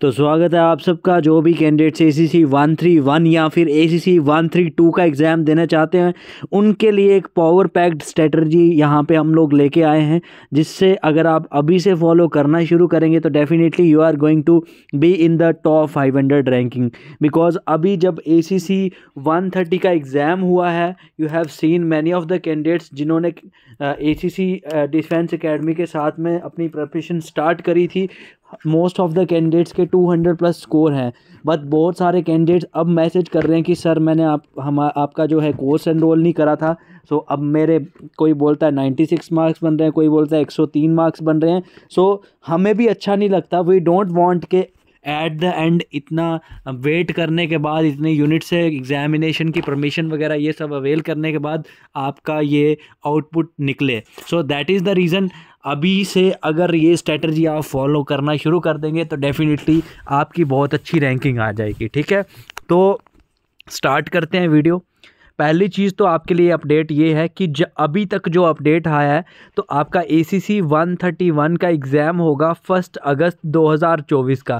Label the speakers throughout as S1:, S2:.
S1: तो स्वागत है आप सबका जो भी candidates A C C one three one या फिर A C C one three two का एग्ज़ाम देना चाहते हैं उनके लिए एक पावर पैक्ड स्ट्रेटर्जी यहाँ पे हम लोग लेके आए हैं जिससे अगर आप अभी से फॉलो करना शुरू करेंगे तो definitely you are going to be in the top five hundred ranking because अभी जब A C C one thirty का एग्ज़ाम हुआ है you have seen many of the candidates जिन्होंने A C C defence academy के साथ में अपनी प्रपेशन स्टार्ट करी थी मोस्ट ऑफ द कैंडिडेट्स के 200 प्लस स्कोर हैं बट बहुत सारे कैंडिडेट्स अब मैसेज कर रहे हैं कि सर मैंने आप हम आपका जो है कोर्स एनरोल नहीं करा था सो so, अब मेरे कोई बोलता है 96 मार्क्स बन रहे हैं कोई बोलता है 103 मार्क्स बन रहे हैं सो so, हमें भी अच्छा नहीं लगता वी डोंट वांट के एट द एंड इतना वेट करने के बाद इतने यूनिट से एग्जामिनेशन की परमिशन वगैरह ये सब अवेल करने के बाद आपका ये आउटपुट निकले so that is the reason अभी से अगर ये स्ट्रेटजी आप फॉलो करना शुरू कर देंगे तो डेफिनेटली आपकी बहुत अच्छी रैंकिंग आ जाएगी ठीक है तो स्टार्ट करते हैं वीडियो पहली चीज़ तो आपके लिए अपडेट ये है कि अभी तक जो अपडेट आया है तो आपका A C C one thirty one का एग्ज़ाम होगा फर्स्ट अगस्त दो हज़ार चौबीस का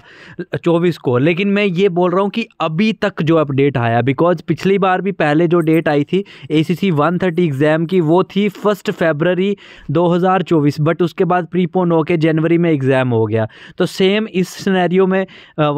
S1: चौबीस को लेकिन मैं ये बोल रहा हूँ कि अभी तक जो अपडेट आया बिकॉज पिछली बार भी पहले जो डेट आई थी A C C one thirty exam की वो थी फर्स्ट फेबररी दो हज़ार चौबीस बट उसके बाद प्रीपोन होकर जनवरी में एग्ज़ाम हो गया तो सेम इस सिनेरियो में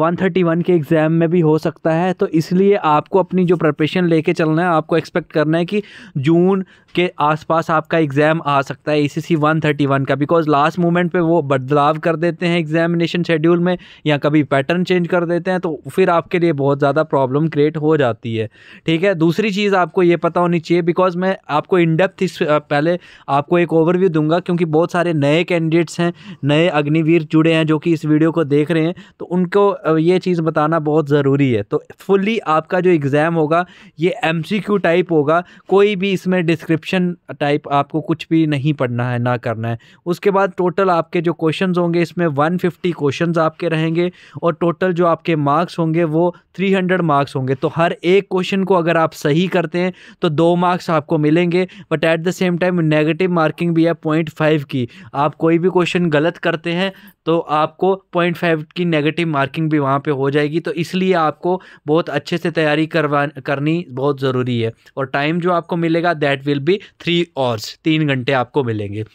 S1: वन थर्टी वन के एग्ज़ाम में भी हो सकता है तो इसलिए आपको अपनी जो प्रपेशन लेके चलना है आपको आपको एक्सपेक्ट करना है कि जून के आसपास आपका एग्ज़ाम आ सकता है ए वन थर्टी वन का बिकॉज लास्ट मोमेंट पे वो बदलाव कर देते हैं एग्जामिनेशन शेड्यूल में या कभी पैटर्न चेंज कर देते हैं तो फिर आपके लिए बहुत ज़्यादा प्रॉब्लम क्रिएट हो जाती है ठीक है दूसरी चीज़ आपको ये पता होनी चाहिए बिकॉज मैं आपको इन डेप्थ इस पहले आपको एक ओवरव्यू दूंगा क्योंकि बहुत सारे नए कैंडिडेट्स हैं नए अग्निवीर जुड़े हैं जो कि इस वीडियो को देख रहे हैं तो उनको ये चीज़ बताना बहुत ज़रूरी है तो फुल्ली आपका जो एग्ज़ाम होगा ये एम टाइप होगा कोई भी इसमें डिस्क्रिप्शन टाइप आपको कुछ भी नहीं पढ़ना है ना करना है उसके बाद टोटल आपके जो क्वेश्चन होंगे इसमें वन फिफ्टी क्वेश्चन आपके रहेंगे और टोटल जो आपके मार्क्स होंगे वो थ्री हंड्रेड मार्क्स होंगे तो हर एक क्वेश्चन को अगर आप सही करते हैं तो दो मार्क्स आपको मिलेंगे but at the same time negative marking भी है पॉइंट फाइव की आप कोई भी क्वेश्चन गलत करते हैं तो आपको पॉइंट फाइव की नेगेटिव मार्किंग भी वहाँ पे हो जाएगी तो इसलिए आपको बहुत अच्छे से तैयारी करवा करनी बहुत ज़रूरी है और टाइम जो आपको मिलेगा that will be three hours तीन घंटे आपको मिलेंगे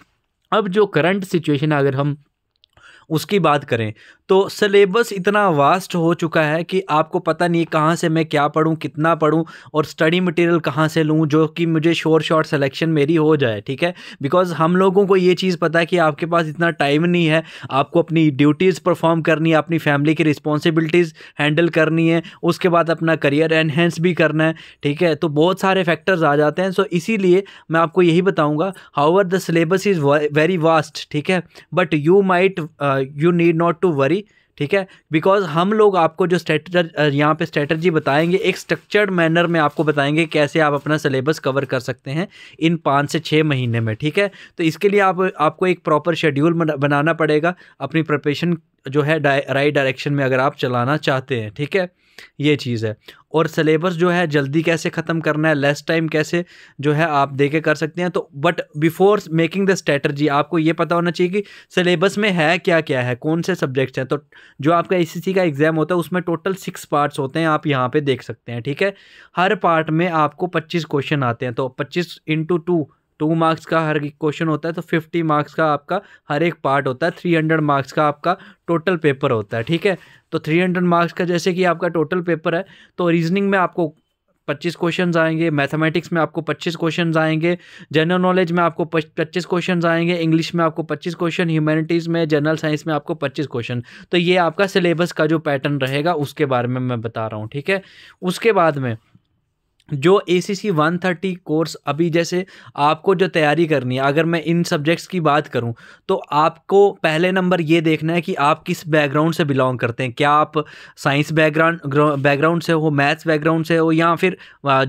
S1: अब जो करंट सिचुएशन अगर हम उसकी बात करें तो सिलेबस इतना वास्ट हो चुका है कि आपको पता नहीं कहाँ से मैं क्या पढ़ूँ कितना पढ़ूँ और स्टडी मटेरियल कहाँ से लूँ जो कि मुझे शोर शॉर्ट सिलेक्शन मेरी हो जाए ठीक है बिकॉज हम लोगों को ये चीज़ पता है कि आपके पास इतना टाइम नहीं है आपको अपनी ड्यूटीज़ परफॉर्म करनी है अपनी फैमिली की रिस्पॉन्सिबिलिटीज़ हैंडल करनी है उसके बाद अपना करियर एनहेंस भी करना है ठीक है तो बहुत सारे फैक्टर्स आ जाते हैं सो इसी इसीलिए मैं आपको यही बताऊँगा how are the syllabus is very vast ठीक है but you might you need not to worry ठीक है बिकॉज हम लोग आपको जो स्ट्रेटर यहाँ पे स्ट्रेटजी बताएंगे एक स्ट्रक्चर्ड मैनर में आपको बताएंगे कैसे आप अपना सिलेबस कवर कर सकते हैं इन पाँच से छः महीने में ठीक है तो इसके लिए आप आपको एक प्रॉपर शेड्यूल बनाना पड़ेगा अपनी प्रपेशन जो है राइट डायरेक्शन में अगर आप चलाना चाहते हैं ठीक है ये चीज़ है और सिलेबस जो है जल्दी कैसे ख़त्म करना है लेस टाइम कैसे जो है आप दे के कर सकते हैं तो but before making the strategy आपको ये पता होना चाहिए कि सलेबस में है क्या क्या है कौन से सब्जेक्ट्स हैं तो जो आपका एसीसी का एग्ज़ाम होता है उसमें टोटल सिक्स पार्ट्स होते हैं आप यहाँ पर देख सकते हैं ठीक है हर पार्ट में आपको पच्चीस क्वेश्चन आते हैं तो पच्चीस इंटू टू टू मार्क्स का हर क्वेश्चन होता है तो फिफ्टी मार्क्स का आपका हर एक पार्ट होता है थ्री हंड्रेड मार्क्स का आपका टोटल पेपर होता है ठीक है तो थ्री हंड्रेड मार्क्स का जैसे कि आपका टोटल पेपर है तो रीजनिंग में आपको पच्चीस क्वेश्चन आएंगे मैथमेटिक्स में आपको पच्चीस क्वेश्चन आएंगे जनरल नॉलेज में आपको पच्चीस क्वेश्चन आएंगे इंग्लिश में आपको पच्चीस क्वेश्चन ह्यूमैनिटीज़ में जनरल साइंस में आपको पच्चीस क्वेश्चन तो ये आपका सिलेबस का जो पैटर्न रहेगा उसके बारे में मैं बता रहा हूँ ठीक है उसके बाद में जो A C C one thirty course अभी जैसे आपको जो तैयारी करनी है अगर मैं इन सब्जेक्ट्स की बात करूं तो आपको पहले नंबर ये देखना है कि आप किस बैकग्राउंड से बिलोंग करते हैं क्या आप साइंस बैकग्राउंड बैकग्राउंड से हो मैथ्स बैकग्राउंड से हो या फिर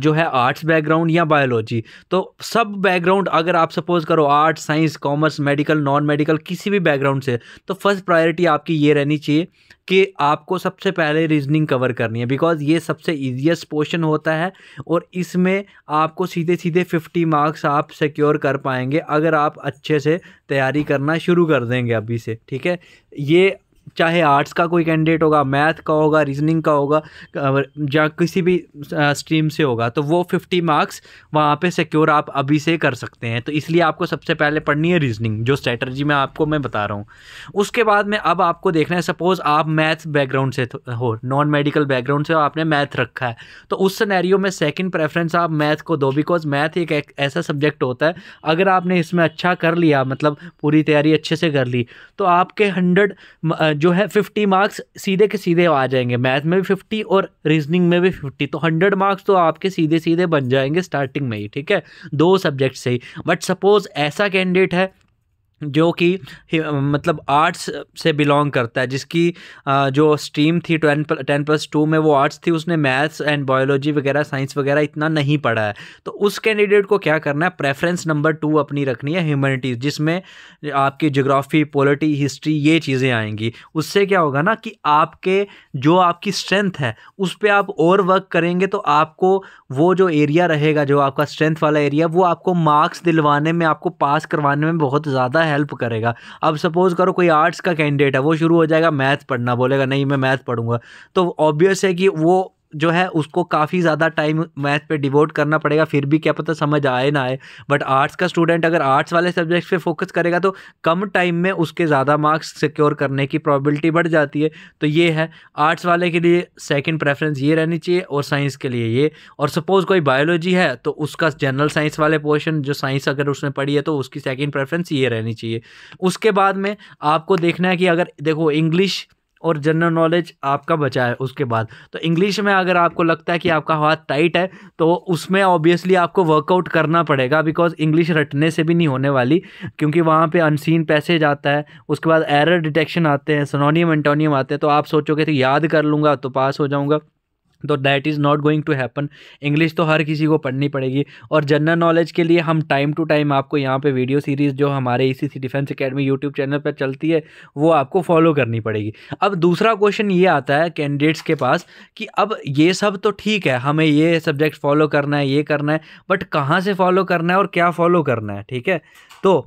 S1: जो है आर्ट्स बैकग्राउंड या बायोलॉजी तो सब बैकग्राउंड अगर आप सपोज करो arts science commerce medical non medical किसी भी बैकग्राउंड से तो फर्स्ट प्रायोरिटी आपकी ये रहनी चाहिए कि आपको सबसे पहले रीजनिंग कवर करनी है बिकॉज ये सबसे ईजिएस्ट पोर्शन होता है और इसमें आपको सीधे सीधे फिफ्टी मार्क्स आप सिक्योर कर पाएंगे अगर आप अच्छे से तैयारी करना शुरू कर देंगे अभी से ठीक है ये चाहे आर्ट्स का कोई कैंडिडेट होगा मैथ का होगा रीजनिंग का होगा या किसी भी स्ट्रीम से होगा तो वो फिफ्टी मार्क्स वहाँ पे सिक्योर आप अभी से कर सकते हैं तो इसलिए आपको सबसे पहले पढ़नी है रीजनिंग जो स्ट्रैटर्जी में आपको मैं बता रहा हूँ उसके बाद में अब आपको देखना है सपोज़ आप मैथ्स बैकग्राउंड से हो नॉन मेडिकल बैकग्राउंड से आपने मैथ रखा है तो उस सैनैरियो में सेकेंड प्रेफरेंस आप मैथ को दो बिकॉज मैथ एक ऐसा सब्जेक्ट होता है अगर आपने इसमें अच्छा कर लिया मतलब पूरी तैयारी अच्छे से कर ली तो आपके हंड्रेड जो है फिफ्टी मार्क्स सीधे के सीधे आ जाएंगे मैथ में भी फिफ्टी और रीजनिंग में भी फिफ्टी तो हंड्रेड मार्क्स तो आपके सीधे सीधे बन जाएंगे स्टार्टिंग में ही ठीक है दो सब्जेक्ट से ही बट सपोज ऐसा कैंडिडेट है जो कि मतलब आर्ट्स से बिलोंग करता है जिसकी जो स्ट्रीम थी टेन टेन प्लस टू में वो आर्ट्स थी उसने मैथ्स एंड बायोलॉजी वगैरह साइंस वगैरह इतना नहीं पढ़ा है तो उस कैंडिडेट को क्या करना है प्रेफरेंस नंबर टू अपनी रखनी है ह्यूमैनिटीज़ जिसमें आपकी जोग्राफी पॉलिटी हिस्ट्री ये चीज़ें आएंगी उससे क्या होगा ना कि आपके जो आपकी स्ट्रेंथ है उस पर आप और वर्क करेंगे तो आपको वो जो एरिया रहेगा जो आपका स्ट्रेंथ वाला एरिया वो आपको मार्क्स दिलवाने में आपको पास करवाने में बहुत ज़्यादा हेल्प करेगा अब सपोज़ करो कोई आर्ट्स का कैंडिडेट है वो शुरू हो जाएगा मैथ पढ़ना बोलेगा नहीं मैं मैथ पढ़ूंगा तो ऑब्वियस है कि वो जो है उसको काफ़ी ज़्यादा टाइम मैथ पे डिवोट करना पड़ेगा फिर भी क्या पता समझ आए ना आए बट आर्ट्स का स्टूडेंट अगर आर्ट्स वाले सब्जेक्ट्स पे फोकस करेगा तो कम टाइम में उसके ज़्यादा मार्क्स सिक्योर करने की प्रॉबिलिटी बढ़ जाती है तो ये है आर्ट्स वाले के लिए सेकेंड प्रेफरेंस ये रहनी चाहिए और साइंस के लिए ये और सपोज़ कोई बायोलॉजी है तो उसका जनरल साइंस वाले पोर्शन जो साइंस अगर उसने पढ़ी है तो उसकी सेकेंड प्रेफरेंस ये रहनी चाहिए उसके बाद में आपको देखना है कि अगर देखो इंग्लिश और जनरल नॉलेज आपका बचा है उसके बाद तो इंग्लिश में अगर आपको लगता है कि आपका हाथ टाइट है तो उसमें ऑब्वियसली आपको वर्कआउट करना पड़ेगा बिकॉज इंग्लिश रटने से भी नहीं होने वाली क्योंकि वहाँ पे अनसीन पैसेज आता है उसके बाद एरर डिटेक्शन आते हैं सोनोनियम एंटोनियम आते हैं तो आप सोचोगे तो याद कर लूँगा तो पास हो जाऊँगा तो that is not going to happen English तो हर किसी को पढ़नी पड़ेगी और जनरल नॉलेज के लिए हम टाइम टू टाइम आपको यहाँ पे वीडियो सीरीज़ जो हमारे E C defence academy YouTube channel पर चलती है वो आपको फॉलो करनी पड़ेगी अब दूसरा क्वेश्चन ये आता है कैंडिडेट्स के पास कि अब ये सब तो ठीक है हमें ये सब्जेक्ट फॉलो करना है ये करना है बट कहाँ से फॉलो करना है और क्या फॉलो करना है ठीक है तो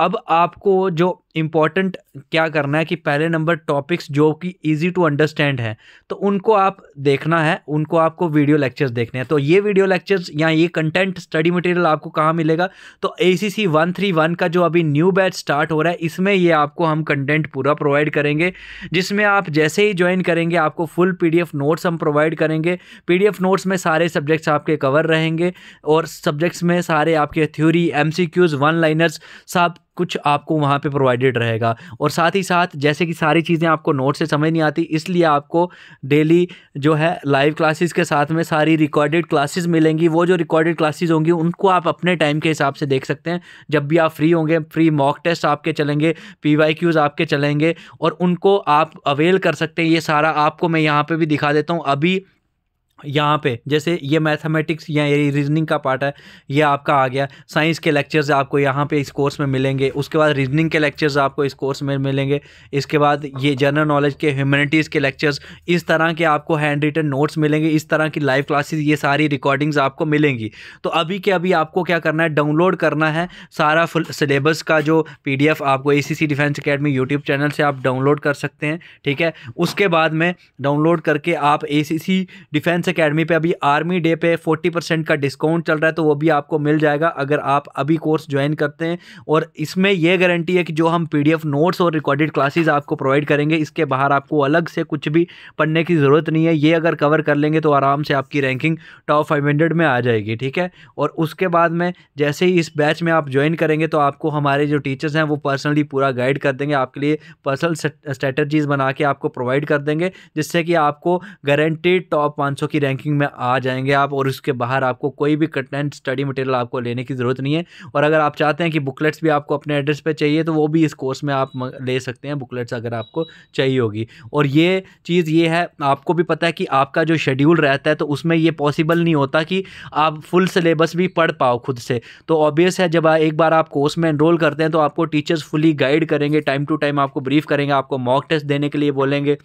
S1: अब आपको जो इम्पॉर्टेंट क्या करना है कि पहले नंबर टॉपिक्स जो कि इजी टू अंडरस्टैंड है तो उनको आप देखना है उनको आपको वीडियो लेक्चर्स देखने हैं तो ये वीडियो लेक्चर्स या ये कंटेंट स्टडी मटेरियल आपको कहाँ मिलेगा तो A C C one three one का जो अभी न्यू बैच स्टार्ट हो रहा है इसमें ये आपको हम कंटेंट पूरा प्रोवाइड करेंगे जिसमें आप जैसे ही ज्वाइन करेंगे आपको full P D F notes हम प्रोवाइड करेंगे पी डी एफ नोट्स में सारे सब्जेक्ट्स आपके कवर रहेंगे और सब्जेक्ट्स में सारे आपके theory M C Qs one liners सब कुछ आपको वहाँ पे प्रोवाइडेड रहेगा और साथ ही साथ जैसे कि सारी चीज़ें आपको नोट से समझ नहीं आती इसलिए आपको डेली जो है लाइव क्लासेस के साथ में सारी रिकॉर्डेड क्लासेस मिलेंगी वो जो रिकॉर्डेड क्लासेस होंगी उनको आप अपने टाइम के हिसाब से देख सकते हैं जब भी आप फ्री होंगे फ्री मॉक टेस्ट आपके चलेंगे पी आपके चलेंगे और उनको आप अवेल कर सकते हैं ये सारा आपको मैं यहाँ पर भी दिखा देता हूँ अभी यहाँ पे जैसे ये मैथमेटिक्स या ये रीजनिंग का पार्ट है ये आपका आ गया साइंस के लेक्चर्स आपको यहाँ पे इस कोर्स में मिलेंगे उसके बाद रीजनिंग के लेक्चर्स आपको इस कोर्स में मिलेंगे इसके बाद ये जनरल नॉलेज के ह्यूमैनिटीज़ के लेक्चर्स इस तरह के आपको हैंड रिटन नोट्स मिलेंगे इस तरह की लाइव क्लासेज ये सारी रिकॉर्डिंग्स आपको मिलेंगी तो अभी के अभी आपको क्या करना है डाउनलोड करना है सारा फुल सिलेबस का जो पी आपको A defence academy YouTube channel से आप डाउनलोड कर सकते हैं ठीक है उसके बाद में डाउनलोड करके आप ए डिफेंस अकेडमी पे अभी आर्मी डे पे फोर्टी परसेंट का डिस्काउंट चल रहा है तो वो भी आपको मिल जाएगा अगर आप अभी कोर्स ज्वाइन करते हैं और इसमें यह गारंटी है कि जो हम पी नोट्स और रिकॉर्डेड क्लासेज आपको प्रोवाइड करेंगे इसके बाहर आपको अलग से कुछ भी पढ़ने की ज़रूरत नहीं है ये अगर कवर कर लेंगे तो आराम से आपकी रैंकिंग टॉप फाइव हंड्रेड में आ जाएगी ठीक है और उसके बाद में जैसे ही इस बैच में आप ज्वाइन करेंगे तो आपको हमारे जो टीचर्स हैं वो पर्सनली पूरा गाइड कर देंगे आपके लिए पर्सनल स्ट्रेटजीज़ बना के आपको प्रोवाइड कर देंगे जिससे कि आपको गारंटीड टॉप पाँच की रैंकिंग में आ जाएंगे आप और उसके बाहर आपको कोई भी कंटेंट स्टडी मटेरियल आपको लेने की ज़रूरत नहीं है और अगर आप चाहते हैं कि बुकलेट्स भी आपको अपने एड्रेस पर चाहिए तो वो भी इस कोर्स में आप ले सकते हैं बुकलेट्स अगर आपको चाहिए होगी और ये चीज़ ये है आपको भी पता है कि आपका जो शेड्यूल रहता है तो उसमें ये पॉसिबल नहीं होता कि आप फुल सिलेबस भी पढ़ पाओ खुद से तो ऑब्वियस है जब एक बार आप कोर्स में एनरोल करते हैं तो आपको टीचर्स फुली गाइड करेंगे टाइम टू टाइम आपको ब्रीफ करेंगे आपको मॉक टेस्ट देने के लिए बोलेंगे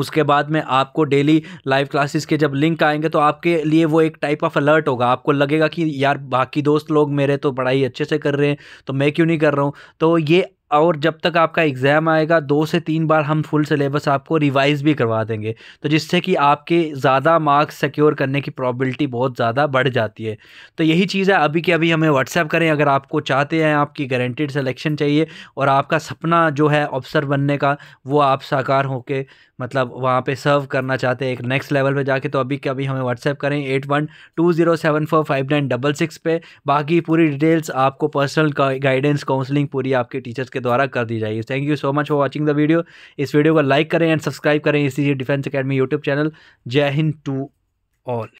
S1: उसके बाद में आपको डेली लाइव क्लासेस के जब लिंक आएंगे तो आपके लिए वो एक टाइप ऑफ अलर्ट होगा आपको लगेगा कि यार बाकी दोस्त लोग मेरे तो पढ़ाई अच्छे से कर रहे हैं तो मैं क्यों नहीं कर रहा हूँ तो ये और जब तक आपका एग्ज़ाम आएगा दो से तीन बार हम फुल सिलेबस आपको रिवाइज़ भी करवा देंगे तो जिससे कि आपके ज़्यादा मार्क्स सिक्योर करने की प्रॉबिलिटी बहुत ज़्यादा बढ़ जाती है तो यही चीज़ है अभी के अभी हमें व्हाट्सएप करें अगर आपको चाहते हैं आपकी गारंटेड सिलेक्शन चाहिए और आपका सपना जो है ऑफिसर बनने का वो आप साकार होकर मतलब वहाँ पे सर्व करना चाहते हैं एक नेक्स्ट लेवल पे जाके तो अभी के अभी हमें व्हाट्सएप करें at one two zero seven four five nine double six पे बाकी पूरी डिटेल्स आपको पर्सनल गाइडेंस काउंसलिंग पूरी आपके टीचर्स के द्वारा कर दी जाएगी thank you so much for watching the video इस वीडियो को लाइक करें एंड सब्सक्राइब करें इसी डिफेंस अकेडमी यूट्यूब चैनल जय हिंद टू ऑल